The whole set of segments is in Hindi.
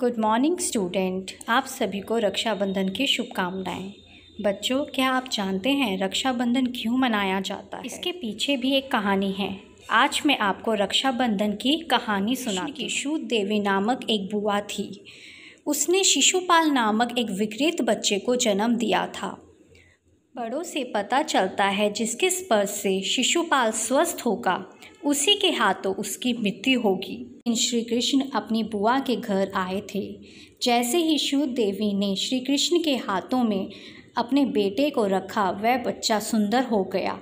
गुड मॉर्निंग स्टूडेंट आप सभी को रक्षाबंधन की शुभकामनाएं बच्चों क्या आप जानते हैं रक्षाबंधन क्यों मनाया जाता है इसके पीछे भी एक कहानी है आज मैं आपको रक्षाबंधन की कहानी सुना की शूद देवी नामक एक बुआ थी उसने शिशुपाल नामक एक विकृत बच्चे को जन्म दिया था बड़ों से पता चलता है जिसके स्पर्श से शिशुपाल स्वस्थ होगा उसी के हाथों उसकी मृत्यु होगी इन श्री कृष्ण अपनी बुआ के घर आए थे जैसे ही शिव देवी ने श्री कृष्ण के हाथों में अपने बेटे को रखा वह बच्चा सुंदर हो गया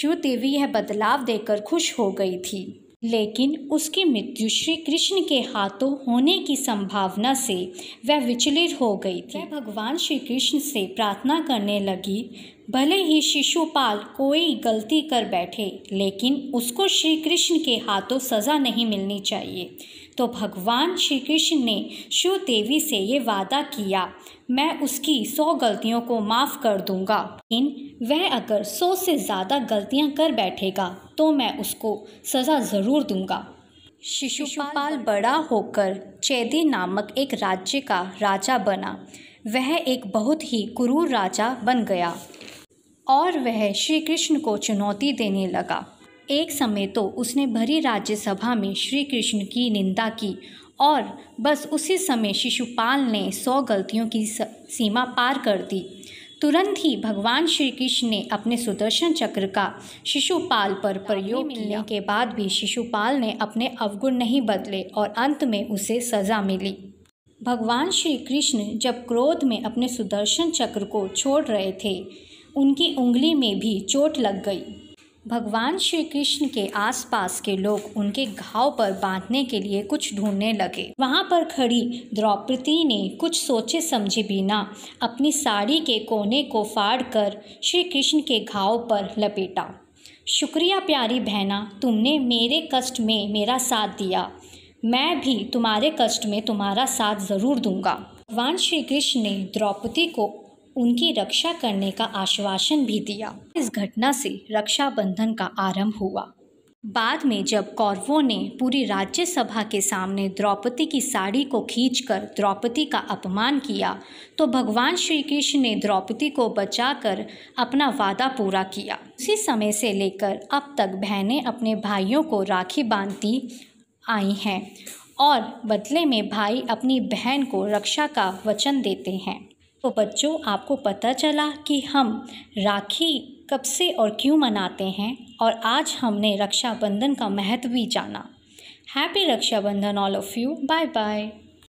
शिव देवी यह बदलाव देखकर खुश हो गई थी लेकिन उसकी मृत्यु श्री कृष्ण के हाथों होने की संभावना से वह विचलित हो गई थी वह भगवान श्री कृष्ण से प्रार्थना करने लगी भले ही शिशुपाल कोई गलती कर बैठे लेकिन उसको श्री कृष्ण के हाथों सज़ा नहीं मिलनी चाहिए तो भगवान श्री कृष्ण ने शिव देवी से ये वादा किया मैं उसकी सौ गलतियों को माफ़ कर दूंगा लेकिन वह अगर सौ से ज़्यादा गलतियां कर बैठेगा तो मैं उसको सज़ा ज़रूर दूंगा शिशुपाल बड़ा होकर चेदी नामक एक राज्य का राजा बना वह एक बहुत ही क्रूर राजा बन गया और वह श्री कृष्ण को चुनौती देने लगा एक समय तो उसने भरी राज्यसभा में श्री कृष्ण की निंदा की और बस उसी समय शिशुपाल ने सौ गलतियों की सीमा पार कर दी तुरंत ही भगवान श्री कृष्ण ने अपने सुदर्शन चक्र का शिशुपाल पर प्रयोग मिलने के बाद भी शिशुपाल ने अपने अवगुण नहीं बदले और अंत में उसे सज़ा मिली भगवान श्री कृष्ण जब क्रोध में अपने सुदर्शन चक्र को छोड़ रहे थे उनकी उंगली में भी चोट लग गई भगवान श्री कृष्ण के आसपास के लोग उनके घाव पर बांधने के लिए कुछ ढूंढने लगे वहाँ पर खड़ी द्रौपदी ने कुछ सोचे समझे बिना अपनी साड़ी के कोने को फाड़ कर श्री कृष्ण के घाव पर लपेटा शुक्रिया प्यारी बहना तुमने मेरे कष्ट में मेरा साथ दिया मैं भी तुम्हारे कष्ट में तुम्हारा साथ ज़रूर दूंगा भगवान श्री कृष्ण ने द्रौपदी को उनकी रक्षा करने का आश्वासन भी दिया इस घटना से रक्षाबंधन का आरंभ हुआ बाद में जब कौरवों ने पूरी राज्यसभा के सामने द्रौपदी की साड़ी को खींचकर द्रौपदी का अपमान किया तो भगवान श्री कृष्ण ने द्रौपदी को बचाकर अपना वादा पूरा किया उसी समय से लेकर अब तक बहनें अपने भाइयों को राखी बांधती आई हैं और बदले में भाई अपनी बहन को रक्षा का वचन देते हैं तो बच्चों आपको पता चला कि हम राखी कब से और क्यों मनाते हैं और आज हमने रक्षाबंधन का महत्व भी जाना happy Rakshabandhan all of you bye bye